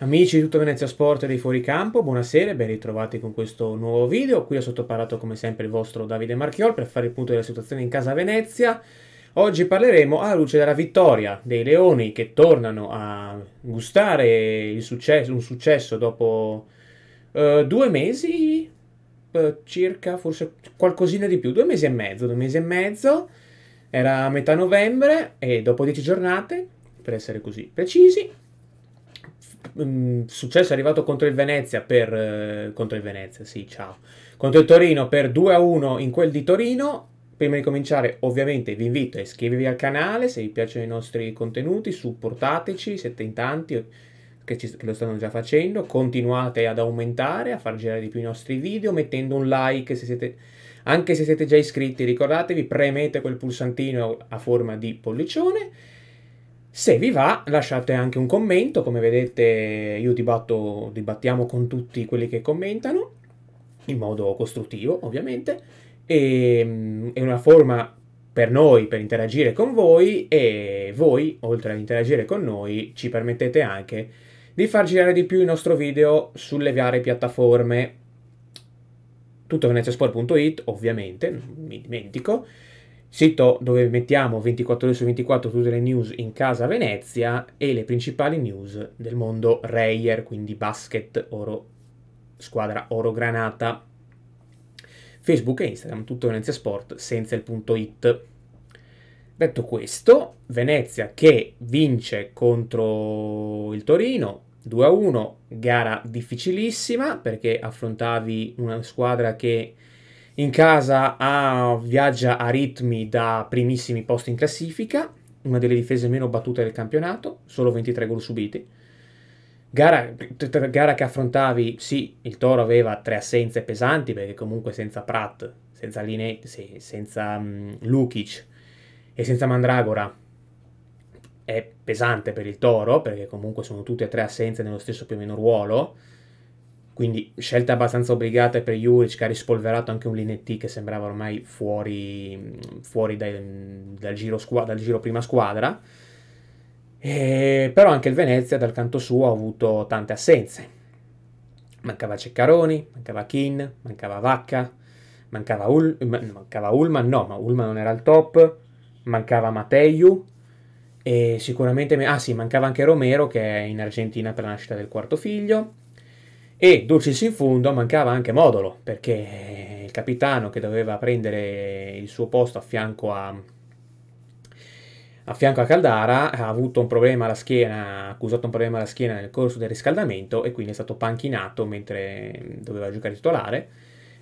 Amici di tutto Venezia Sport e dei Fuoricampo, buonasera e ben ritrovati con questo nuovo video. Qui ho sottoparato come sempre il vostro Davide Marchiol per fare il punto della situazione in casa Venezia. Oggi parleremo alla luce della vittoria dei Leoni che tornano a gustare successo, un successo dopo eh, due mesi, eh, circa forse qualcosina di più, due mesi e mezzo, due mesi e mezzo. Era metà novembre e dopo dieci giornate, per essere così precisi, Mm, successo è arrivato contro il Venezia per... Eh, contro il Venezia, sì, ciao. Contro il Torino per 2-1 in quel di Torino. Prima di cominciare, ovviamente, vi invito a iscrivervi al canale se vi piacciono i nostri contenuti, supportateci, siete in tanti eh, che, ci, che lo stanno già facendo, continuate ad aumentare, a far girare di più i nostri video, mettendo un like se siete anche se siete già iscritti, ricordatevi, premete quel pulsantino a forma di pollicione se vi va, lasciate anche un commento, come vedete io dibatto, dibattiamo con tutti quelli che commentano, in modo costruttivo ovviamente, e, ehm, è una forma per noi per interagire con voi e voi, oltre ad interagire con noi, ci permettete anche di far girare di più il nostro video sulle varie piattaforme tuttoveneziasport.it ovviamente, non mi dimentico, sito dove mettiamo 24 ore su 24 tutte le news in casa Venezia e le principali news del mondo Reyer, quindi basket, oro, squadra oro granata, Facebook e Instagram, tutto Venezia Sport senza il punto it. Detto questo, Venezia che vince contro il Torino 2-1, gara difficilissima perché affrontavi una squadra che in casa ha, viaggia a ritmi da primissimi posti in classifica, una delle difese meno battute del campionato, solo 23 gol subiti. Gara, gara, che affrontavi, sì, il Toro aveva tre assenze pesanti perché comunque senza Pratt, senza Linetti, sì, senza um, Lukic e senza Mandragora è pesante per il Toro perché comunque sono tutte e tre assenze nello stesso più o meno ruolo quindi scelta abbastanza obbligata per Juric che ha rispolverato anche un Linetti che sembrava ormai fuori, fuori dai, dal, giro squa- dal giro prima squadra. E, però anche il Venezia dal canto suo ha avuto tante assenze. Mancava Ceccaroni, mancava Kin, mancava Vacca, mancava, Ul- mancava Ullman, no, ma Ullman non era al top, mancava Matteiu e sicuramente... ah sì, mancava anche Romero che è in Argentina per la nascita del quarto figlio e dulcis in fondo mancava anche Modolo perché il capitano che doveva prendere il suo posto a fianco a, a fianco a Caldara ha avuto un problema alla schiena, ha accusato un problema alla schiena nel corso del riscaldamento e quindi è stato panchinato mentre doveva giocare titolare.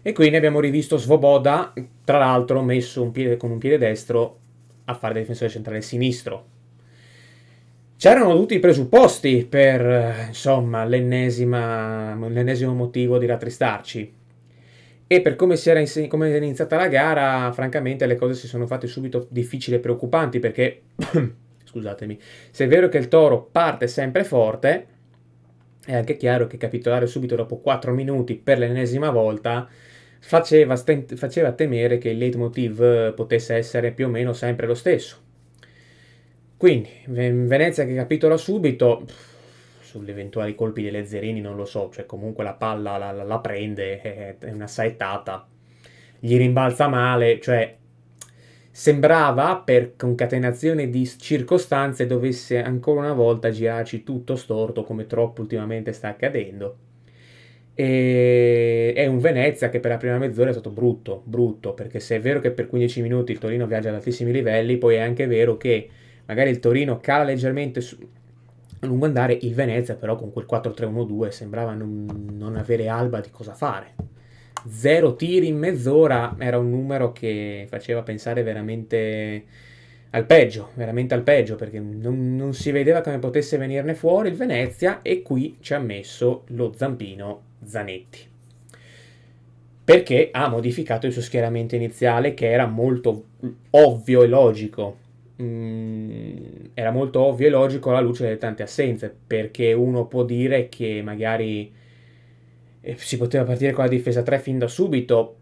E quindi abbiamo rivisto Svoboda, tra l'altro messo un piede, con un piede destro a fare difensore centrale sinistro, c'erano tutti i presupposti per, eh, insomma, l'ennesimo motivo di rattristarci. E per come, si era come era iniziata la gara, francamente le cose si sono fatte subito difficili e preoccupanti perché, scusatemi, se è vero che il toro parte sempre forte, è anche chiaro che capitolare subito dopo 4 minuti per l'ennesima volta faceva, faceva temere che il leitmotiv potesse essere più o meno sempre lo stesso. Quindi, Venezia che capitola subito, pff, sugli eventuali colpi di Lezzerini non lo so, cioè comunque la palla la, la, la prende, è, è una saettata, gli rimbalza male, cioè sembrava per concatenazione di circostanze dovesse ancora una volta girarci tutto storto come troppo ultimamente sta accadendo. E è un Venezia che per la prima mezz'ora è stato brutto, brutto, perché se è vero che per 15 minuti il Torino viaggia ad altissimi livelli, poi è anche vero che magari il Torino cala leggermente su, a lungo andare, il Venezia però con quel 4-3-1-2 sembrava non, non avere alba di cosa fare. Zero tiri in mezz'ora era un numero che faceva pensare veramente al peggio, veramente al peggio, perché non, non, si vedeva come potesse venirne fuori il Venezia e qui ci ha messo lo zampino Zanetti. Perché ha modificato il suo schieramento iniziale che era molto ovvio e logico mh, mm, era molto ovvio e logico alla luce delle tante assenze, perché uno può dire che magari eh, si poteva partire con la difesa 3 fin da subito,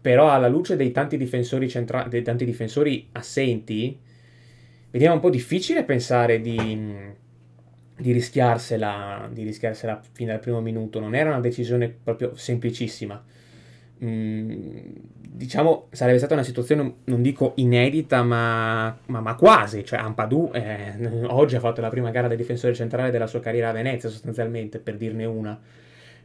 però alla luce dei tanti difensori, centra- dei tanti difensori assenti, vediamo un po' difficile pensare di, di, rischiarsela, di rischiarsela fin dal primo minuto, non era una decisione proprio semplicissima. Mm, diciamo, sarebbe stata una situazione, non dico inedita, ma, ma, ma quasi. Cioè, Ampadou eh, oggi ha fatto la prima gara da difensore centrale della sua carriera a Venezia, sostanzialmente, per dirne una.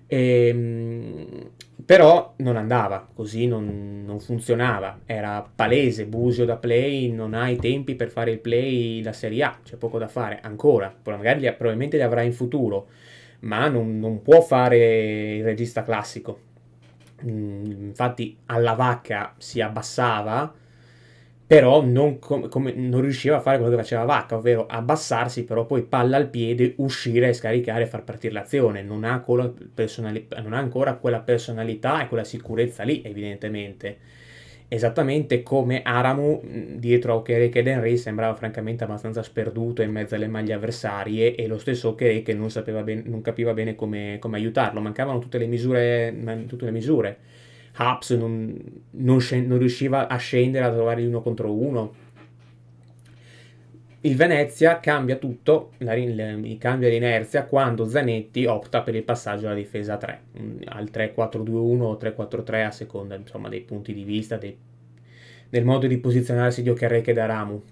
E, ehm, però non andava, così non, non, funzionava, era palese, Busio da play, non ha i tempi per fare il play la Serie A, c'è poco da fare ancora, magari li, probabilmente li avrà in futuro, ma non, non può fare il regista classico, Mm, infatti alla vacca si abbassava, però non, com- com- non, riusciva a fare quello che faceva la vacca, ovvero abbassarsi, però poi palla al piede, uscire, scaricare e far partire l'azione. Non ha, personali- non ha ancora quella personalità e quella sicurezza lì, evidentemente esattamente come Aramu mm, dietro a Okereke ed Henry sembrava francamente abbastanza sperduto in mezzo alle maglie avversarie e lo stesso Okereke non, ben, non capiva bene come, come, aiutarlo, mancavano tutte le misure, tutte le misure. Hubs non, non, non riusciva a scendere a trovare uno contro uno, il Venezia cambia tutto, la, la, cambia l'inerzia quando Zanetti opta per il passaggio alla difesa 3, mm, al 3-4-2-1 o 3-4-3 a seconda insomma, dei punti di vista, dei, del modo di posizionarsi di Ocarreche da Ramu.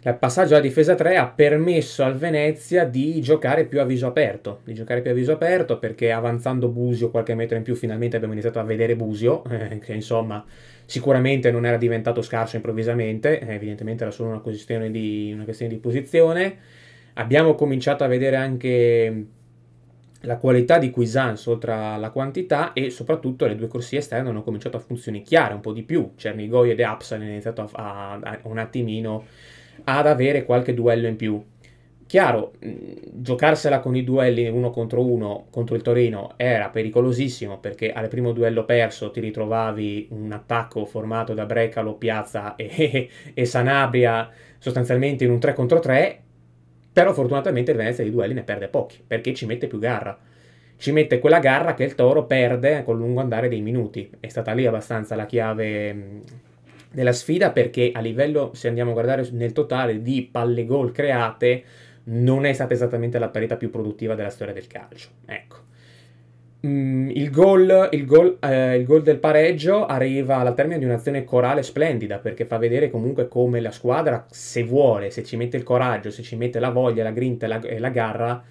Il passaggio alla difesa 3 ha permesso al Venezia di giocare più a viso aperto, di giocare più a viso aperto perché avanzando Busio qualche metro in più finalmente abbiamo iniziato a vedere Busio, eh, che insomma sicuramente non era diventato scarso improvvisamente, eh, evidentemente era solo una questione, di, una questione di posizione. Abbiamo cominciato a vedere anche la qualità di Cuisance oltre alla quantità e soprattutto le due corsie esterne hanno cominciato a funzionare chiare un po' di più, Cernigoi ed Apsan hanno iniziato a, a, a un attimino ad avere qualche duello in più. Chiaro, mm, giocarsela con i duelli uno contro uno contro il Torino era pericolosissimo perché al primo duello perso ti ritrovavi un attacco formato da Brecalo, Piazza e, e Sanabria sostanzialmente in un 3 contro 3, però fortunatamente il Venezia di duelli ne perde pochi perché ci mette più garra ci mette quella garra che il Toro perde col lungo andare dei minuti. È stata lì abbastanza la chiave mm, della sfida perché a livello, se andiamo a guardare nel totale di palle gol create, non è stata esattamente la parità più produttiva della storia del calcio. Ecco. Mm, il, gol, il, gol, eh, il gol, del pareggio arriva alla termine di un'azione corale splendida perché fa vedere comunque come la squadra, se vuole, se ci mette il coraggio, se ci mette la voglia, la grinta e la, e la garra,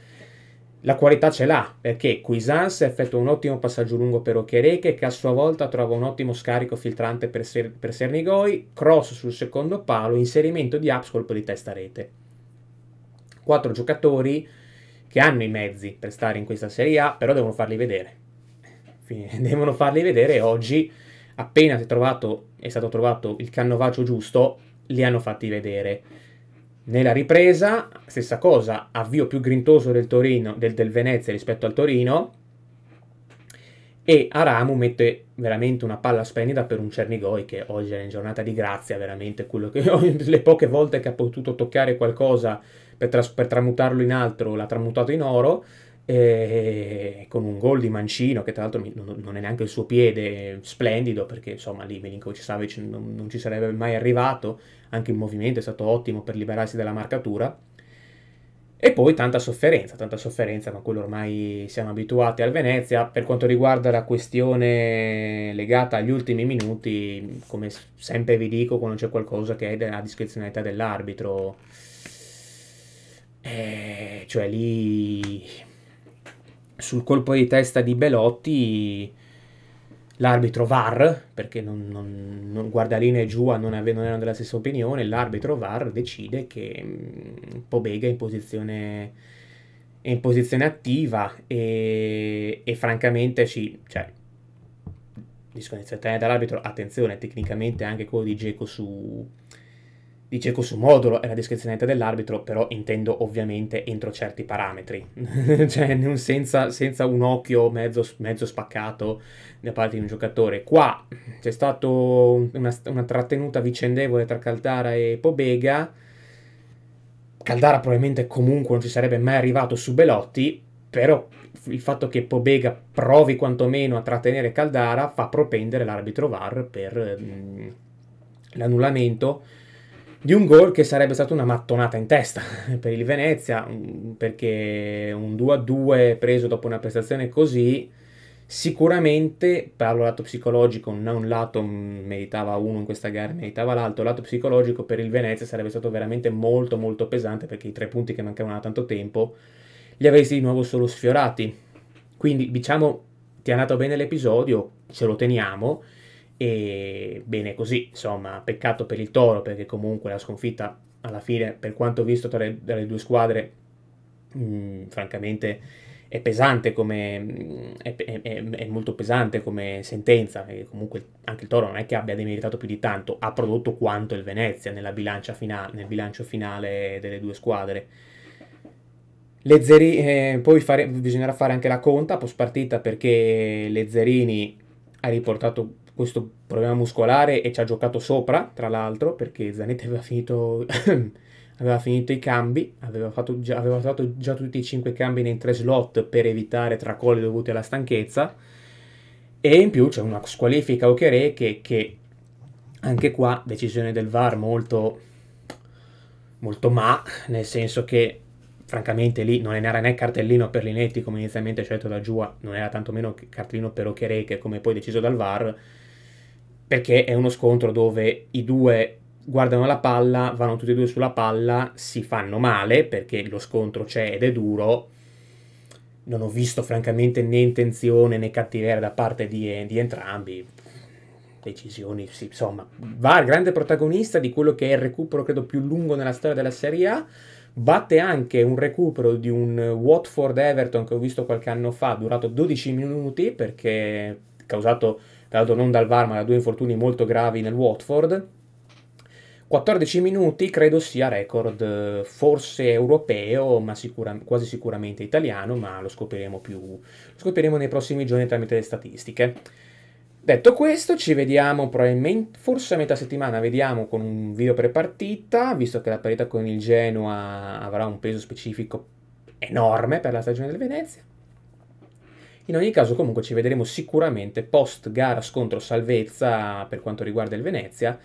la qualità ce l'ha, perché Cuisance effettua un ottimo passaggio lungo per Okereke, che a sua volta trova un ottimo scarico filtrante per, Ser- per Sernigoi, cross sul secondo palo, inserimento di Aps colpo di testa rete. Quattro giocatori che hanno i mezzi per stare in questa Serie A, però devono farli vedere. Devono farli vedere oggi, appena è, trovato, è stato trovato il cannovaggio giusto, li hanno fatti vedere nella ripresa, stessa cosa, avvio più grintoso del, Torino, del, del Venezia rispetto al Torino e Aramu mette veramente una palla splendida per un Cernigoi che oggi è in giornata di grazia, veramente quello che le poche volte che ha potuto toccare qualcosa per, tras- per tramutarlo in altro l'ha tramutato in oro eh, con un gol di Mancino che tra l'altro non è neanche il suo piede splendido perché insomma lì Milinkovic Savic non, non ci sarebbe mai arrivato anche in movimento è stato ottimo per liberarsi dalla marcatura e poi tanta sofferenza tanta sofferenza ma quello ormai siamo abituati al Venezia per quanto riguarda la questione legata agli ultimi minuti come sempre vi dico quando c'è qualcosa che è della discrezionalità dell'arbitro eh, cioè lì sul colpo di testa di Belotti l'arbitro VAR, perché non, non, non Guardalina e Giua non, ave, non, erano della stessa opinione, l'arbitro VAR decide che mm, Pobega è in posizione, è in posizione attiva e, e francamente ci, cioè, disconnessione dall'arbitro, attenzione, tecnicamente anche quello di Geco su, Dice Cosumodoro è la discrezionalità dell'arbitro, però intendo ovviamente entro certi parametri, cioè senza, senza, un occhio mezzo, mezzo, spaccato da parte di un giocatore. Qua c'è stata una, una, trattenuta vicendevole tra Caldara e Pobega, Caldara probabilmente comunque non ci sarebbe mai arrivato su Belotti, però il fatto che Pobega provi quantomeno a trattenere Caldara fa propendere l'arbitro VAR per mh, mm, l'annullamento di un gol che sarebbe stata una mattonata in testa per il Venezia, mm, perché un 2-2 preso dopo una prestazione così, sicuramente, parlo lato psicologico, non lato mm, meritava uno in questa gara, meritava l'altro, lato psicologico per il Venezia sarebbe stato veramente molto molto pesante, perché i tre punti che mancavano da tanto tempo li avresti di nuovo solo sfiorati. Quindi diciamo, ti è andato bene l'episodio, ce lo teniamo, e bene così, insomma, peccato per il Toro perché comunque la sconfitta alla fine, per quanto visto tra le, dalle due squadre, mh, mm, francamente è pesante come mm, è, è, è, molto pesante come sentenza e comunque anche il Toro non è che abbia demeritato più di tanto ha prodotto quanto il Venezia nella bilancia finale, nel bilancio finale delle due squadre Lezzerini, eh, poi fare, bisognerà fare anche la conta post partita perché Le Zerini ha riportato questo problema muscolare e ci ha giocato sopra, tra l'altro, perché Zanetti aveva finito, aveva finito i cambi, aveva fatto, già, aveva fatto, già, tutti i 5 cambi nei 3 slot per evitare tracolli dovuti alla stanchezza, e in più c'è una squalifica Okere che, che anche qua decisione del VAR molto, molto ma, nel senso che francamente lì non era né cartellino per Linetti come inizialmente scelto da Giua, non era tantomeno cartellino per che come poi deciso dal VAR, perché è uno scontro dove i due guardano la palla, vanno tutti e due sulla palla, si fanno male perché lo scontro c'è ed è duro. Non ho visto francamente né intenzione né cattiveria da parte di, di entrambi. Decisioni, sì, insomma, va grande protagonista di quello che è il recupero credo più lungo nella storia della Serie A. Batte anche un recupero di un Watford Everton che ho visto qualche anno fa, durato 12 minuti perché causato dato non dal VAR ma da due infortuni molto gravi nel Watford. 14 minuti credo sia record eh, forse europeo, ma sicura, quasi sicuramente italiano, ma lo scopriremo, più, lo scopriremo nei prossimi giorni tramite le statistiche. Detto questo, ci vediamo probabilmente, forse a metà settimana, vediamo con un video prepartita, visto che la partita con il Genoa avrà un peso specifico enorme per la stagione del Venezia. In ogni caso comunque ci vedremo sicuramente post gara scontro salvezza per quanto riguarda il Venezia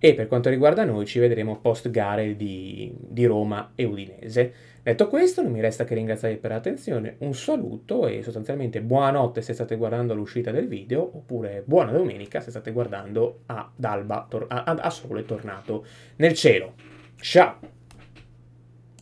e per quanto riguarda noi ci vedremo post gare di, di Roma e Udinese. Detto questo non mi resta che ringraziarvi per l'attenzione, un saluto e sostanzialmente buonanotte se state guardando l'uscita del video oppure buona domenica se state guardando ad alba, a, a sole tornato nel cielo. Ciao!